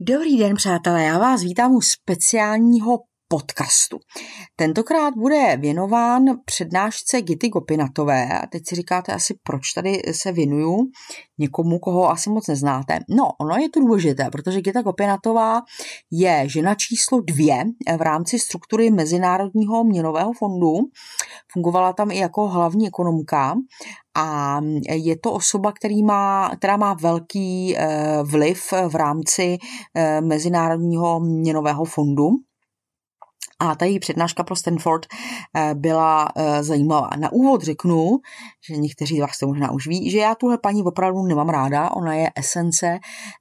Dobrý den, přátelé, já vás vítám u speciálního podcastu. Tentokrát bude věnován přednášce Gity Gopinatové. A teď si říkáte asi, proč tady se věnuju někomu, koho asi moc neznáte. No, ono je to důležité, protože Gita Gopinatová je žena číslo dvě v rámci struktury Mezinárodního měnového fondu. Fungovala tam i jako hlavní ekonomka a je to osoba, který má, která má velký eh, vliv v rámci eh, Mezinárodního měnového fondu a ta její přednáška pro Stanford eh, byla eh, zajímavá. Na úvod řeknu, že někteří z vás to možná už ví, že já tuhle paní opravdu nemám ráda. Ona je esence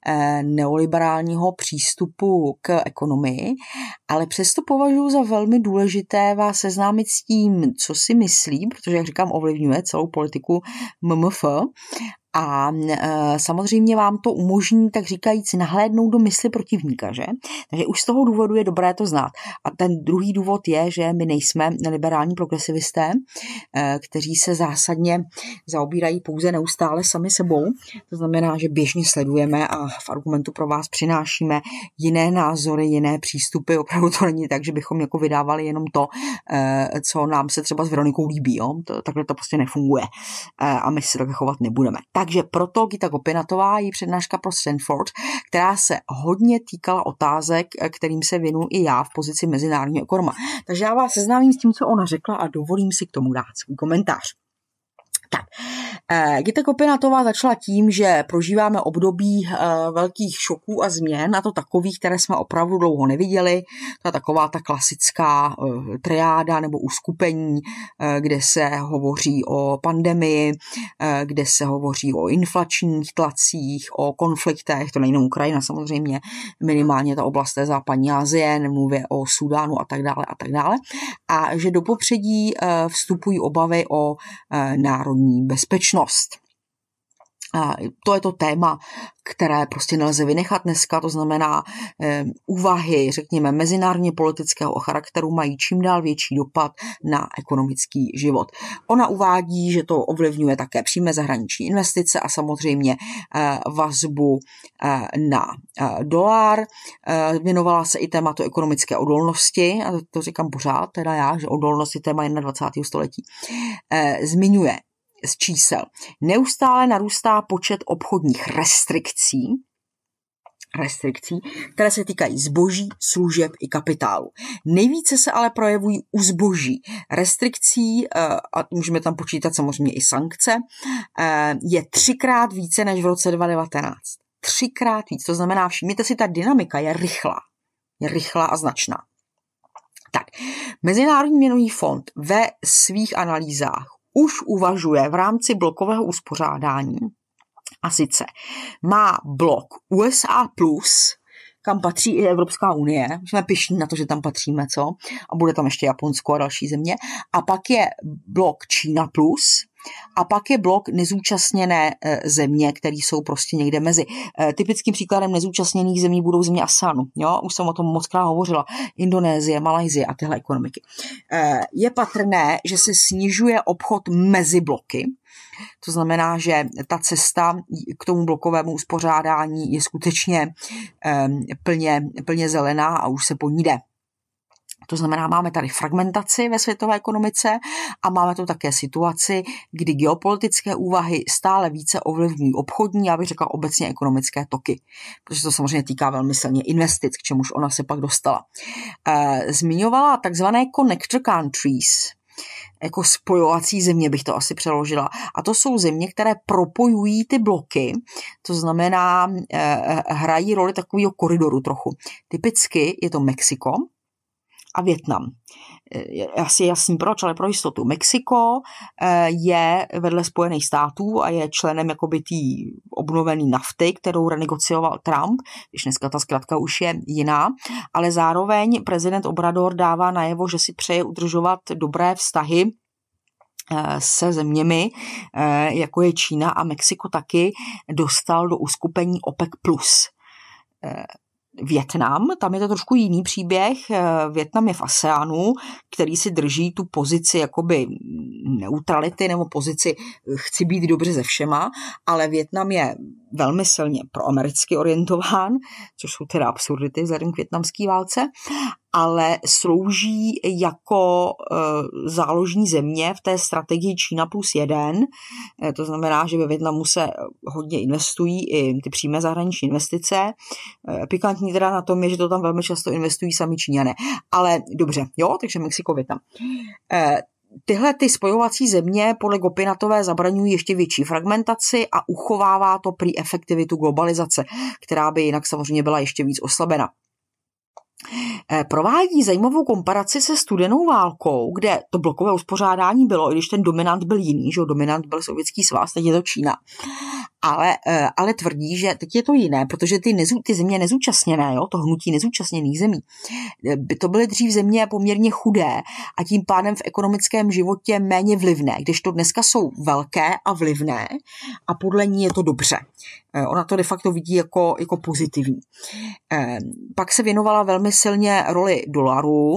eh, neoliberálního přístupu k ekonomii, ale přesto považuji za velmi důležité vás seznámit s tím, co si myslí, protože, jak říkám, ovlivňuje celou politiku MMF a e, samozřejmě vám to umožní, tak říkajíc, nahlédnout do mysli protivníka, že? Takže už z toho důvodu je dobré to znát. A ten druhý důvod je, že my nejsme liberální progresivisté, e, kteří se zásadně zaobírají pouze neustále sami sebou. To znamená, že běžně sledujeme a v argumentu pro vás přinášíme jiné názory, jiné přístupy. Opravdu to není tak, že bychom jako vydávali jenom to, e, co nám se třeba s Veronikou líbí. Jo? To, takhle to prostě nefunguje a my se takhle chovat nebudeme. Tak takže proto Gita Gopinatová, její přednáška pro Stanford, která se hodně týkala otázek, eh, kterým se věnu i já v pozici mezinárodního ekonoma. Takže já vás seznámím s tím, co ona řekla a dovolím si k tomu dát svůj komentář. Tak, Eh, Gita Kopinatová začala tím, že prožíváme období eh, velkých šoků a změn, a to takových, které jsme opravdu dlouho neviděli. ta taková ta klasická eh, triáda nebo uskupení, kde se hovoří o pandemii, kde se hovoří o inflačních tlacích, o konfliktech, to nejenom Ukrajina samozřejmě, minimálně ta oblast té západní Asie, nemluvě o Sudánu a tak dále a tak dále. A že do popředí vstupují obavy o národní bezpečnost Rovnost. A to je to téma, které prostě nelze vynechat dneska, to znamená eh, úvahy, řekněme, mezinárodně politického charakteru mají čím dál větší dopad na ekonomický život. Ona uvádí, že to ovlivňuje také přímé zahraniční investice a samozřejmě eh, vazbu eh, na eh, dolar. Eh, věnovala se i tématu ekonomické odolnosti, a to říkám pořád, teda já, že odolnost je téma 21. století. Eh, zmiňuje z čísel. Neustále narůstá počet obchodních restrikcí, restrikcí, které se týkají zboží, služeb i kapitálu. Nejvíce se ale projevují u zboží. Restrikcí, eh, a můžeme tam počítat samozřejmě i sankce, eh, je třikrát více než v roce 2019. Třikrát víc, to znamená, všimněte si, ta dynamika je rychlá. Je rychlá a značná. Tak, Mezinárodní měnový fond ve svých analýzách už uvažuje v rámci blokového uspořádání. A sice má blok USA+, kam patří i Evropská unie. Jsme pišní na to, že tam patříme, co? A bude tam ještě Japonsko a další země. A pak je blok Čína plus, a pak je blok nezúčastněné e, země, které jsou prostě někde mezi. E, typickým příkladem nezúčastněných zemí budou země ASANu. Jo? Už jsem o tom moc krát hovořila. Indonésie, Malajzie a tyhle ekonomiky. E, je patrné, že se snižuje obchod mezi bloky, to znamená, že ta cesta k tomu blokovému uspořádání je skutečně plně, plně zelená a už se po ní jde. To znamená, máme tady fragmentaci ve světové ekonomice a máme tu také situaci, kdy geopolitické úvahy stále více ovlivňují obchodní, já bych řekla obecně ekonomické toky, protože to samozřejmě týká velmi silně investic, k čemuž ona se pak dostala. Eh, zmiňovala takzvané connector countries, jako spojovací země bych to asi přeložila. A to jsou země, které propojují ty bloky, to znamená, eh, eh, hrají roli takového koridoru trochu. Typicky je to Mexiko, a Větnam. E, Já asi jasný proč, ale pro jistotu. Mexiko e, je vedle Spojených států a je členem jakoby té obnovené nafty, kterou renegocioval Trump, když dneska ta zkratka už je jiná, ale zároveň prezident Obrador dává najevo, že si přeje udržovat dobré vztahy e, se zeměmi, jako je Čína a Mexiko taky, dostal do uskupení OPEC+. Větnam, tam je to trošku jiný příběh. Eh, Větnam je v ASEANu, který si drží tu pozici jakoby neutrality nebo pozici eh, chci být dobře ze všema, ale Větnam je velmi silně proamericky orientován, což jsou teda absurdity vzhledem k větnamské válce ale slouží jako e, záložní země v té strategii Čína plus jeden. E, to znamená, že ve Větnamu se hodně investují i ty přímé zahraniční investice. E, pikantní teda na tom je, že to tam velmi často investují sami Číňané. Ale dobře, jo, takže Mexiko, Větnam tyhle ty spojovací země podle Gopinatové zabraňují ještě větší fragmentaci a uchovává to prý efektivitu globalizace, která by jinak samozřejmě byla ještě víc oslabena. Eh, provádí zajímavou komparaci se studenou válkou, kde to blokové uspořádání bylo, i když ten dominant byl jiný, že dominant byl Sovětský svaz, teď je to Čína ale, eh, ale tvrdí, že teď je to jiné, protože ty, nezú, ty země nezúčastněné, jo, to hnutí nezúčastněných zemí, eh, by to byly dřív země poměrně chudé a tím pádem v ekonomickém životě méně vlivné, když to dneska jsou velké a vlivné a podle ní je to dobře. Eh, ona to de facto vidí jako, jako pozitivní. Pak se věnovala velmi silně roli dolaru,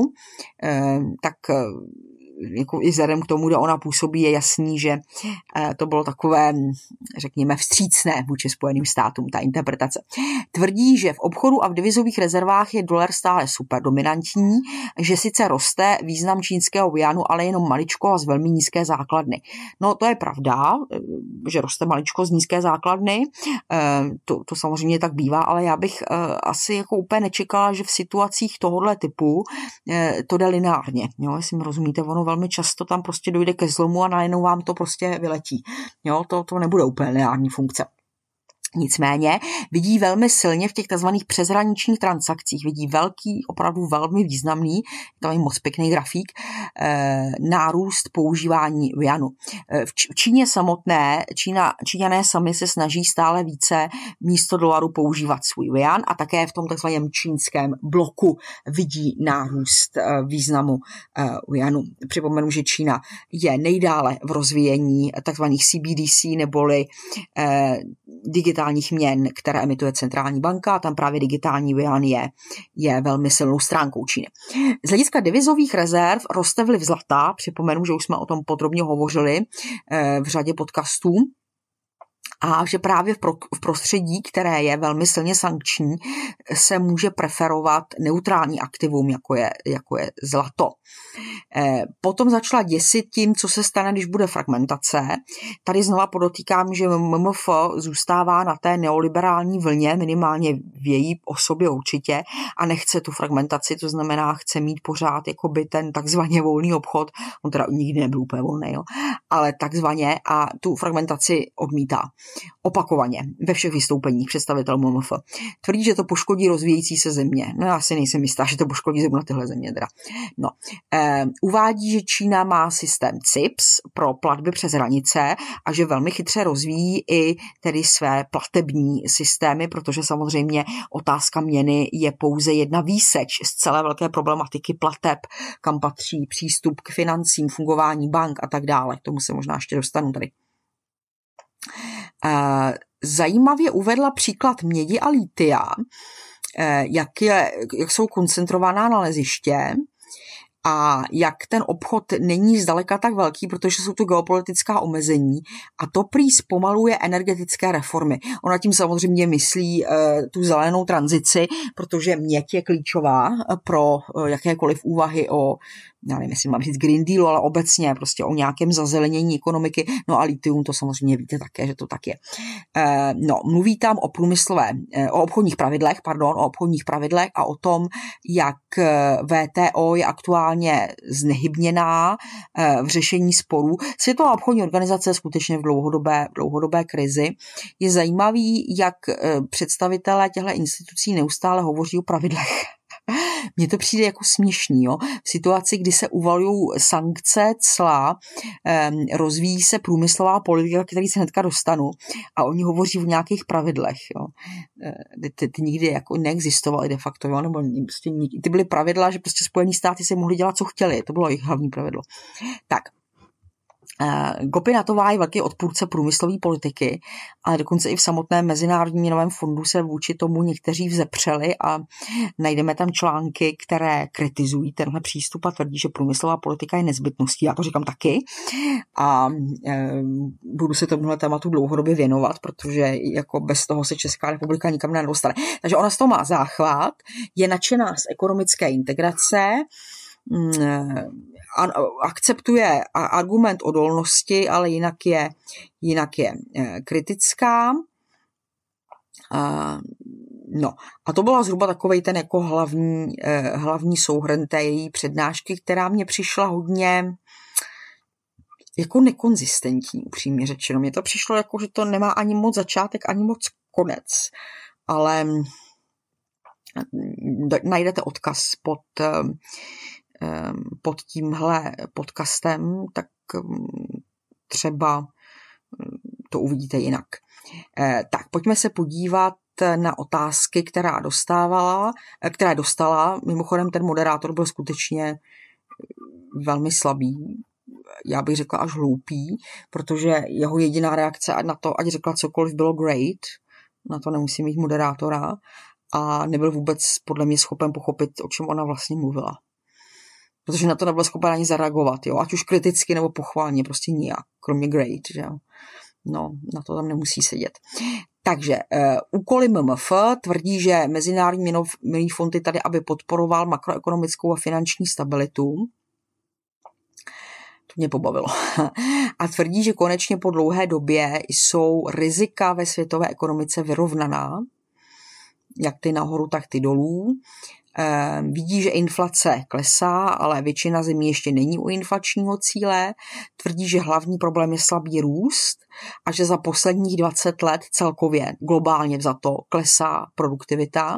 tak jako i vzhledem k tomu, kde ona působí, je jasný, že eh, to bylo takové, řekněme, vstřícné vůči Spojeným státům, ta interpretace. Tvrdí, že v obchodu a v devizových rezervách je dolar stále super dominantní, že sice roste význam čínského janu, ale jenom maličko a z velmi nízké základny. No to je pravda, eh, že roste maličko z nízké základny, eh, to, to samozřejmě tak bývá, ale já bych asi jako úplně nečekala, že v situacích tohohle typu to jde lineárně. Jo, jestli mi rozumíte, ono velmi často tam prostě dojde ke zlomu a najednou vám to prostě vyletí. Jo, to, to nebude úplně lineární funkce. Nicméně vidí velmi silně v těch tzv. přezraničních transakcích, vidí velký, opravdu velmi významný, tam je moc pěkný grafík, eh, nárůst používání Vianu. Eh, v Číně samotné, Čína, Číňané sami se snaží stále více místo dolaru používat svůj Vian a také v tom tzv. čínském bloku vidí nárůst eh, významu Vianu. Připomenu, že Čína je nejdále v rozvíjení tzv. CBDC neboli digitální digitálních měn, které emituje centrální banka, tam právě digitální yuan je, je velmi silnou stránkou Číny. Z hlediska devizových rezerv roste vliv zlata, připomenu, že už jsme o tom podrobně hovořili eh, v řadě podcastů, a že právě v, prostředí, které je velmi silně sankční, se může preferovat neutrální aktivum, jako je, jako je zlato. Eh, potom začala děsit tím, co se stane, když bude fragmentace. Tady znova podotýkám, že MMF zůstává na té neoliberální vlně, minimálně v její osobě určitě, a nechce tu fragmentaci, to znamená, chce mít pořád jakoby ten takzvaně volný obchod, on teda nikdy nebyl úplně volný, jo, ale takzvaně a tu fragmentaci odmítá opakovaně ve všech vystoupeních představitel MMF. Tvrdí, že to poškodí rozvíjející se země. No já si nejsem jistá, že to poškodí zrovna tyhle země. Teda. No. E, uvádí, že Čína má systém CIPS pro platby přes hranice a že velmi chytře rozvíjí i tedy své platební systémy, protože samozřejmě otázka měny je pouze jedna výseč z celé velké problematiky plateb, kam patří přístup k financím, fungování bank a tak dále. K tomu se možná ještě dostanu tady. Zajímavě uvedla příklad mědi a lítia, eh, jak, je, jak jsou koncentrovaná naleziště a jak ten obchod není zdaleka tak velký, protože jsou to geopolitická omezení a to prý zpomaluje energetické reformy. Ona tím samozřejmě myslí eh, tu zelenou tranzici, protože měť je klíčová eh, pro eh, jakékoliv úvahy o já nevím, jestli mám říct Green Deal, ale obecně prostě o nějakém zazelenění ekonomiky. No a litium to samozřejmě víte také, že to tak je. E, no, mluví tam o průmyslové, o obchodních pravidlech, pardon, o obchodních pravidlech a o tom, jak VTO je aktuálně totálně znehybněná eh, v řešení sporů. Světová obchodní organizace je skutečně v dlouhodobé, dlouhodobé krizi. Je zajímavý, jak eh, představitelé těchto institucí neustále hovoří o pravidlech mně to přijde jako směšný, jo? v situaci, kdy se uvalují sankce, cla, rozvíjí se průmyslová politika, který se hnedka dostanu a oni hovoří o nějakých pravidlech. Jo? Eh, ty, ty, nikdy jako neexistovaly de facto, jo? nebo prostě nikdy, ty byly pravidla, že prostě Spojené státy si mohly dělat, co chtěli, to bylo jejich hlavní pravidlo. Tak, Eh, Gopinatová je velký odpůrce průmyslové politiky, ale dokonce i v samotném Mezinárodním měnovém fondu se vůči tomu někteří vzepřeli a najdeme tam články, které kritizují tenhle přístup a tvrdí, že průmyslová politika je nezbytností. Já to říkám taky a e, budu se tomuhle tématu dlouhodobě věnovat, protože jako bez toho se Česká republika nikam nedostane. Takže ona z toho má záchvat, je nadšená z ekonomické integrace, Mm, eh, akceptuje argument odolnosti, ale jinak je, jinak je eh, kritická. No a to byla zhruba takový ten jako hlavní, eh, hlavní souhrn té její přednášky, která mě přišla hodně jako nekonzistentní, upřímně řečeno. Mně to přišlo jako, že to nemá ani moc začátek, ani moc konec. Ale mm, najdete odkaz pod pod tímhle podcastem, tak třeba to uvidíte jinak. E, tak pojďme se podívat na otázky, která dostávala, e, která dostala. Mimochodem ten moderátor byl skutečně e, velmi slabý, já bych řekla až hloupý, protože jeho jediná reakce na to, ať řekla cokoliv, bylo great, na to nemusím mít moderátora a nebyl vůbec podle mě schopen pochopit, o čem ona vlastně mluvila protože na to nebyla schopná ani zareagovat, jo, ať už kriticky nebo pochválně, prostě nijak, kromě Great, že jo. No, na to tam nemusí sedět. Takže e, úkoly MMF tvrdí, že Mezinárodní měnový fond je tady, aby podporoval makroekonomickou a finanční stabilitu. To mě pobavilo. A tvrdí, že konečně po dlouhé době jsou rizika ve světové ekonomice vyrovnaná, jak ty nahoru, tak ty dolů. Ehm, vidí, že inflace klesá, ale většina zemí ještě není u inflačního cíle, tvrdí, že hlavní problém je slabý růst a že za posledních 20 let celkově globálně to klesá produktivita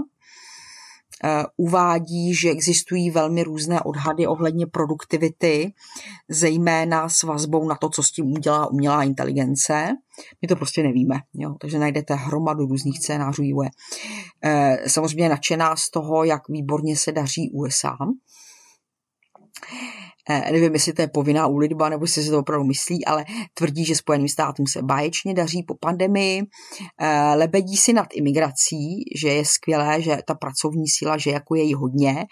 Eh, uvádí, že existují velmi různé odhady ohledně produktivity, zejména s vazbou na to, co s tím udělá umělá inteligence. My to prostě nevíme, jo? takže najdete hromadu různých scénářů vývoje. Eh, samozřejmě nadšená z toho, jak výborně se daří USA. Eh, nevím, jestli to je povinná úlitba, nebo jestli se to opravdu myslí, ale tvrdí, že Spojeným státům se báječně daří po pandemii, eh, lebedí si nad imigrací, že je skvělé, že ta pracovní síla, že jako je jí hodně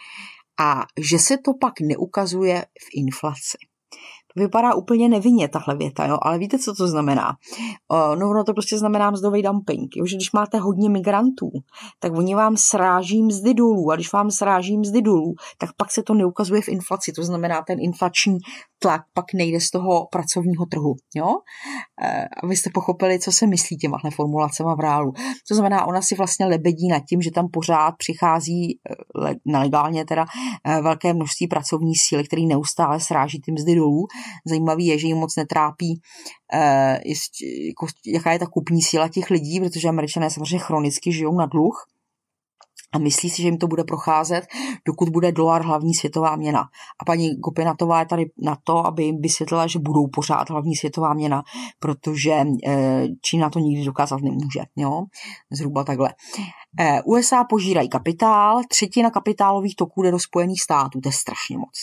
a že se to pak neukazuje v inflaci vypadá úplně nevinně tahle věta, jo, ale víte, co to znamená? Eh, no, ono to prostě znamená mzdový dumping, jo, že když máte hodně migrantů, tak oni vám sráží mzdy dolů a když vám sráží mzdy dolů, tak pak se to neukazuje v inflaci, to znamená ten inflační tlak pak nejde z toho pracovního trhu. Jo? Eh, jste pochopili, co se myslí těmahle formulacema v reálu. To znamená, ona si vlastně lebedí nad tím, že tam pořád přichází eh, nelegálně teda eh, velké množství pracovní síly, který neustále sráží ty mzdy dolů. Zajímavý je, že jim moc netrápí jako, jaká je ta kupní síla těch lidí, protože američané samozřejmě chronicky žijou na dluh a myslí si, že jim to bude procházet, dokud bude dolar hlavní světová měna. A paní Gopinatová je tady na to, aby jim vysvětlila, že budou pořád hlavní světová měna, protože eh, Čína to nikdy dokázat nemůže. Jo? Zhruba takhle. Eh, USA požírají kapitál, třetina kapitálových toků jde do Spojených států, to je strašně moc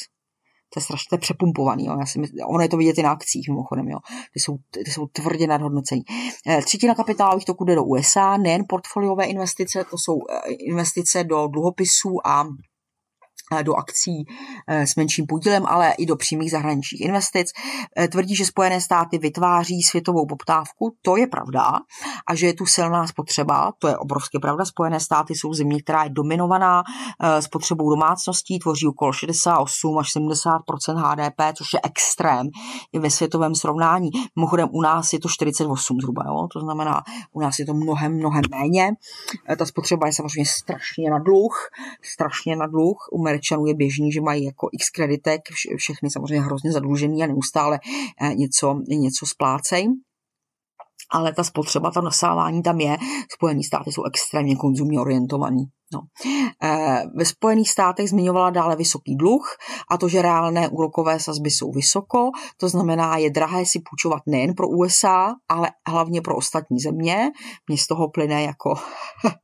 to je strašně přepumpovaný. Jo. Já si myslím, ono je to vidět i na akcích mimochodem, jo. Ty, jsou, ty jsou tvrdě nadhodnocení. Eh, třetina kapitálových toků jde do USA, nejen portfoliové investice, to jsou eh, investice do dluhopisů a Eh, do akcí eh, s menším podílem, ale i do přímých zahraničních investic. Eh, tvrdí, že Spojené státy vytváří světovou poptávku, to je pravda, a že je tu silná spotřeba, to je obrovské pravda. Spojené státy jsou země, která je dominovaná spotřebou domácností, tvoří okolo 68 až 70 HDP, což je extrém i ve světovém srovnání. Mimochodem u nás je to 48 zhruba, jo? to znamená, u nás je to mnohem, mnohem méně. Ta spotřeba je samozřejmě strašně na dluh, strašně na dluh u Američanů je běžný, že mají jako x kreditek, všechny samozřejmě hrozně zadlužený a neustále eh, něco, něco splácejí ale ta spotřeba, ta nasávání tam je. Spojené státy jsou extrémně konzumně orientovaní. No. E, ve Spojených státech zmiňovala dále vysoký dluh a to, že reálné úrokové sazby jsou vysoko, to znamená, je drahé si půjčovat nejen pro USA, ale hlavně pro ostatní země. Mně z toho plyne jako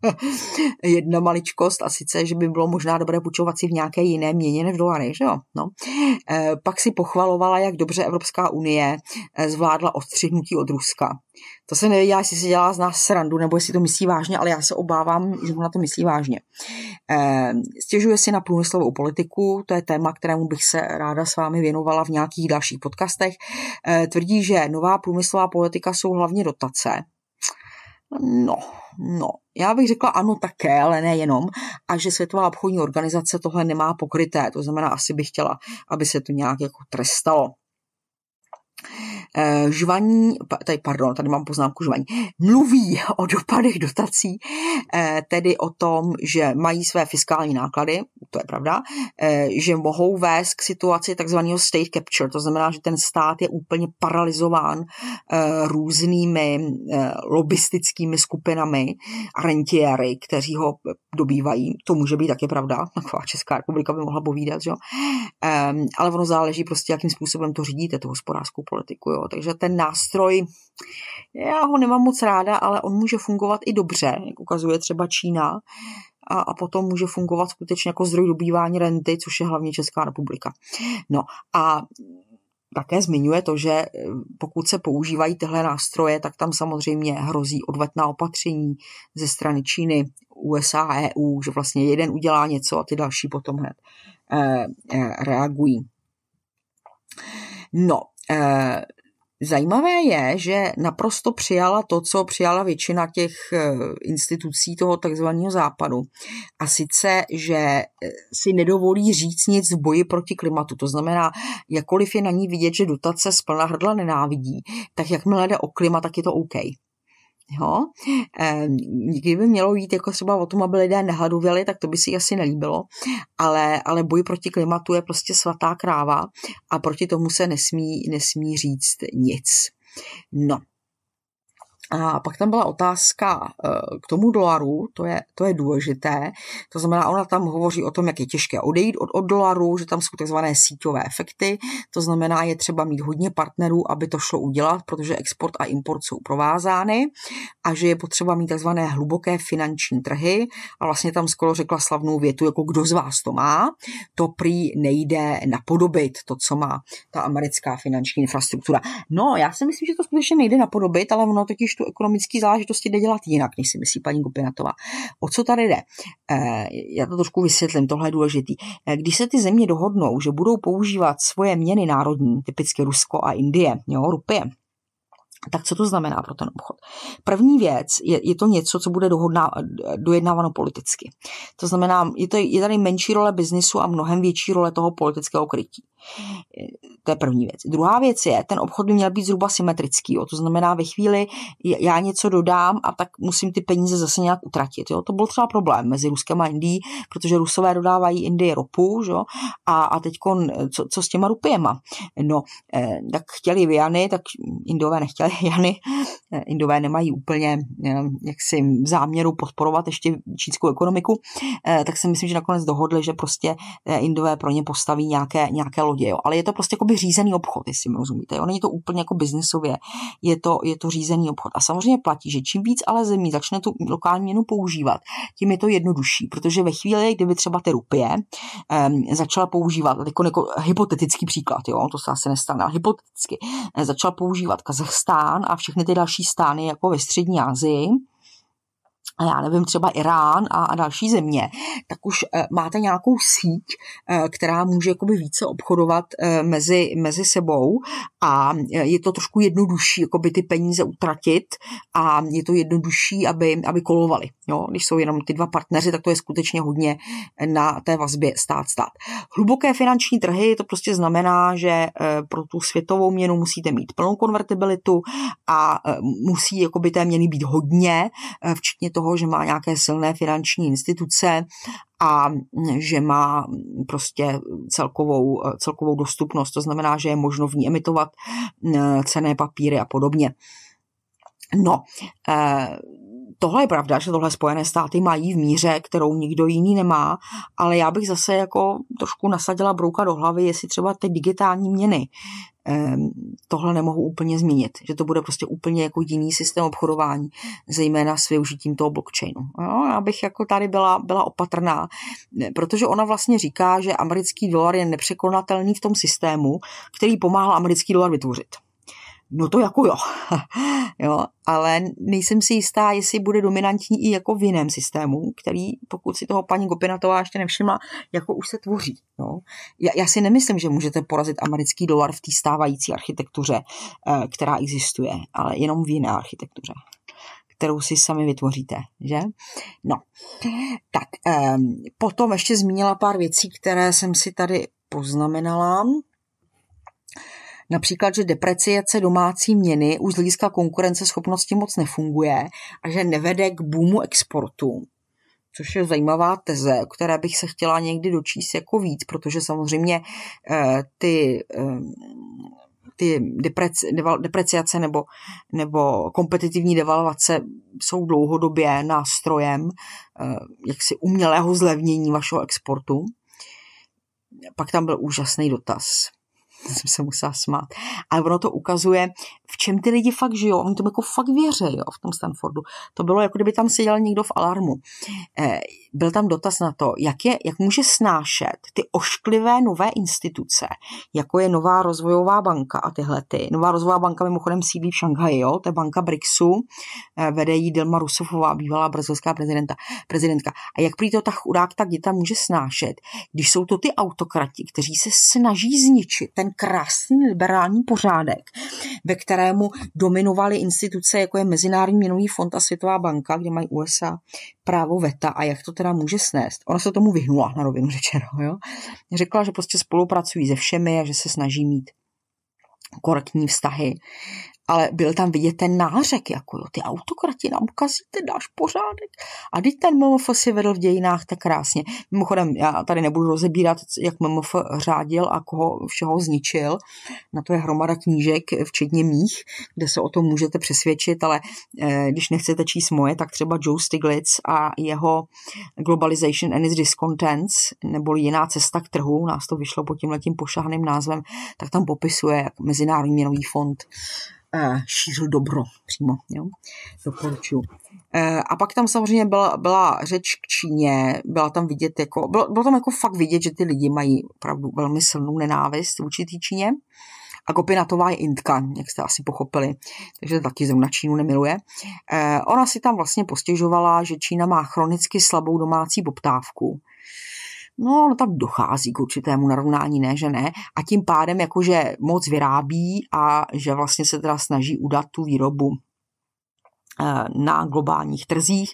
jedna maličkost a sice, že by bylo možná dobré půjčovat si v nějaké jiné měně než dolary, že jo? No. E, pak si pochvalovala, jak dobře Evropská unie eh, zvládla odstřihnutí od Ruska. To se nevěděla, jestli si dělá z nás srandu, nebo jestli to myslí vážně, ale já se obávám, že ona to myslí vážně. Ehm, stěžuje si na průmyslovou politiku, to je téma, kterému bych se ráda s vámi věnovala v nějakých dalších podcastech. Ehm, tvrdí, že nová průmyslová politika jsou hlavně dotace. No, no, já bych řekla ano také, ale ne jenom, a že Světová obchodní organizace tohle nemá pokryté, to znamená, asi bych chtěla, aby se to nějak jako trestalo. Eh, žvaní, tady, pardon, tady mám poznámku žvaní, mluví o dopadech dotací, eh, tedy o tom, že mají své fiskální náklady, to je pravda, eh, že mohou vést k situaci takzvaného state capture, to znamená, že ten stát je úplně paralizován různými lobistickými skupinami a rentiéry, kteří ho dobývají. To může být taky pravda, taková Česká republika by mohla povídat, že ehm, ale ono záleží prostě, jakým způsobem to řídíte, tu hospodářskou politiku. Jo? Jo. Takže ten nástroj, já ho nemám moc ráda, ale on může fungovat i dobře, jak ukazuje třeba Čína, a, a potom může fungovat skutečně jako zdroj dobývání renty, což je hlavně Česká republika. No a také zmiňuje to, že eh, pokud se používají tyhle nástroje, tak tam samozřejmě hrozí odvetná opatření ze strany Číny, USA a EU, že vlastně jeden udělá něco a ty další potom hned eh, eh, reagují. No, eh, Zajímavé je, že naprosto přijala to, co přijala většina těch eh, institucí toho takzvaného západu. A sice, že eh, si nedovolí říct nic v boji proti klimatu. To znamená, jakkoliv je na ní vidět, že dotace z plná hrdla nenávidí, tak jakmile jde o klima, tak je to OK. Jo? E, kdyby mělo jít jako třeba o tom, aby lidé nehladověli, tak to by si asi nelíbilo, ale, ale boj proti klimatu je prostě svatá kráva a proti tomu se nesmí, nesmí říct nic. No, a pak tam byla otázka eh, k tomu dolaru, to je, to je důležité. To znamená, ona tam hovoří o tom, jak je těžké odejít od, od dolaru, že tam jsou takzvané síťové efekty. To znamená, je třeba mít hodně partnerů, aby to šlo udělat, protože export a import jsou provázány a že je potřeba mít takzvané hluboké finanční trhy. A vlastně tam skoro řekla slavnou větu, jako kdo z vás to má, to prý nejde napodobit, to, co má ta americká finanční infrastruktura. No, já si myslím, že to skutečně nejde napodobit, ale ono totiž ekonomické záležitosti jde dělat jinak, než si myslí paní Gupinatová. O co tady jde? Eh, já to trošku vysvětlím, tohle je důležitý. Eh, když se ty země dohodnou, že budou používat svoje měny národní, typicky Rusko a Indie, jo, rupie, tak co to znamená pro ten obchod? První věc je, je to něco, co bude dohodná, dojednáváno politicky. To znamená, je, to, je tady menší role biznisu a mnohem větší role toho politického krytí. To je první věc. Druhá věc je, ten obchod by měl být zhruba symetrický. Jo. To znamená, ve chvíli já něco dodám a tak musím ty peníze zase nějak utratit. Jo. To byl třeba problém mezi Ruskem a Indií, protože Rusové dodávají Indii ropu jo. a, a teď co, co s těma rupiema. No, eh, tak chtěli Jany, tak Indové nechtěli Jany. Eh, Indové nemají úplně eh, jaksi záměru podporovat ještě čínskou ekonomiku, eh, tak si myslím, že nakonec dohodli, že prostě eh, Indové pro ně postaví nějaké, nějaké lodě. Jo. Ale je to prostě jakoby řízený obchod, jestli mi rozumíte. Jo? Není to úplně jako biznesově, je to, je to řízený obchod. A samozřejmě platí, že čím víc ale zemí začne tu lokální měnu používat, tím je to jednodušší, protože ve chvíli, kdyby třeba ty rupie um, začala používat, jako, jako hypotetický příklad, jo? to se asi nestane, ale hypoteticky, eh, začala používat Kazachstán a všechny ty další stány jako ve střední Asii, a já nevím, třeba Irán a, a další země, tak už e, máte nějakou síť, e, která může jakoby více obchodovat e, mezi, mezi sebou a je to trošku jednodušší jakoby ty peníze utratit a je to jednodušší, aby, aby kolovali. Jo? Když jsou jenom ty dva partneři, tak to je skutečně hodně na té vazbě stát-stát. Hluboké finanční trhy, to prostě znamená, že pro tu světovou měnu musíte mít plnou konvertibilitu a musí jakoby té měny být hodně, včetně toho toho, že má nějaké silné finanční instituce a že má prostě celkovou, celkovou dostupnost. To znamená, že je možno v ní emitovat eh, cené papíry a podobně. No, eh, tohle je pravda, že tohle Spojené státy mají v míře, kterou nikdo jiný nemá, ale já bych zase jako trošku nasadila brouka do hlavy, jestli třeba ty digitální měny Ehm, tohle nemohu úplně zmínit, že to bude prostě úplně jako jiný systém obchodování, zejména s využitím toho blockchainu. No, já bych jako tady byla, byla opatrná, protože ona vlastně říká, že americký dolar je nepřekonatelný v tom systému, který pomáhal americký dolar vytvořit. No to jako jo. jo. Ale nejsem si jistá, jestli bude dominantní i jako v jiném systému, který, pokud si toho paní Gopinatová ještě nevšimla, jako už se tvoří. Jo. Já, já si nemyslím, že můžete porazit americký dolar v té stávající architektuře, eh, která existuje, ale jenom v jiné architektuře kterou si sami vytvoříte, že? No, tak, eh, potom ještě zmínila pár věcí, které jsem si tady poznamenala. Například, že depreciace domácí měny už z hlediska konkurenceschopnosti moc nefunguje a že nevede k boomu exportu. Což je zajímavá teze, o které bych se chtěla někdy dočíst jako víc, protože samozřejmě eh, ty eh, ty depreciace nebo, nebo kompetitivní devalvace jsou dlouhodobě nástrojem eh, jaksi umělého zlevnění vašeho exportu. Pak tam byl úžasný dotaz jsem se musela smát. Ale ono to ukazuje, v čem ty lidi fakt žijou. Oni tomu jako fakt věří jo, v tom Stanfordu. To bylo, jako kdyby tam seděl někdo v alarmu. Eh, byl tam dotaz na to, jak, je, jak může snášet ty ošklivé nové instituce, jako je Nová rozvojová banka a tyhle ty. Nová rozvojová banka mimochodem sídlí v Šanghaji, jo? to je banka BRICSu, eh, vede jí Dilma Rusofová, bývalá brazilská prezidenta, prezidentka. A jak prý to ta chudák, tak děta může snášet, když jsou to ty autokrati, kteří se snaží zničit ten ten krásný liberální pořádek, ve kterému dominovaly instituce, jako je Mezinárodní měnový fond a Světová banka, kde mají USA právo veta a jak to teda může snést. Ona se tomu vyhnula, na rovinu řečeno. Jo? Řekla, že prostě spolupracují se všemi a že se snaží mít korektní vztahy ale byl tam vidět ten nářek, jako jo, ty autokrati nám kazíte dáš pořádek. A teď ten MMF si vedl v dějinách tak krásně. Mimochodem, já tady nebudu rozebírat, jak MMF řádil a koho všeho zničil. Na to je hromada knížek, včetně mých, kde se o tom můžete přesvědčit, ale eh, když nechcete číst moje, tak třeba Joe Stiglitz a jeho Globalization and its Discontents, nebo jiná cesta k trhu, nás to vyšlo pod tímhletím pošahaným názvem, tak tam popisuje jak Mezinárodní měnový fond Eh, šířil dobro přímo. Jo? Doporučuji. Eh, a pak tam samozřejmě byla, byla řeč k Číně, byla tam vidět jako, bylo, bylo tam jako fakt vidět, že ty lidi mají opravdu velmi silnou nenávist vůči té Číně. A kopinatová je Indka, jak jste asi pochopili, takže taky zrovna Čínu nemiluje. Eh, ona si tam vlastně postěžovala, že Čína má chronicky slabou domácí poptávku No, no tak dochází k určitému narovnání, ne, že ne. A tím pádem jakože moc vyrábí a že vlastně se teda snaží udat tu výrobu eh, na globálních trzích,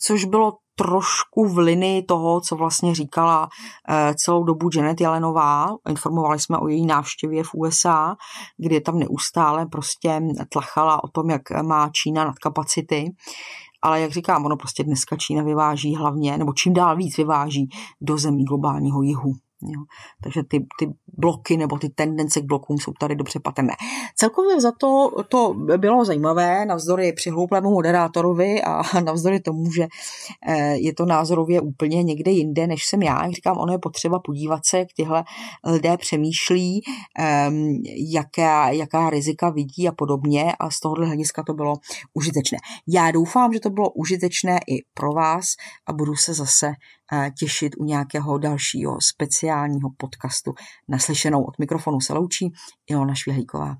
což bylo trošku v linii toho, co vlastně říkala eh, celou dobu Janet Jelenová. Informovali jsme o její návštěvě v USA, kdy tam neustále prostě tlachala o tom, jak má Čína nad kapacity ale jak říkám, ono prostě dneska Čína vyváží hlavně, nebo čím dál víc vyváží do zemí globálního jihu. Jo. Takže ty, ty bloky nebo ty tendence k blokům jsou tady dobře patrné. Celkově za to to bylo zajímavé, navzdory přihlouplému moderátorovi a navzdory tomu, že eh, je to názorově úplně někde jinde, než jsem já. Jak říkám, ono je potřeba podívat se, jak tyhle lidé přemýšlí, ehm, jaká, jaká rizika vidí a podobně a z tohohle hlediska to bylo užitečné. Já doufám, že to bylo užitečné i pro vás a budu se zase těšit u nějakého dalšího speciálního podcastu. Naslyšenou od mikrofonu se loučí Ilona Švihlíková.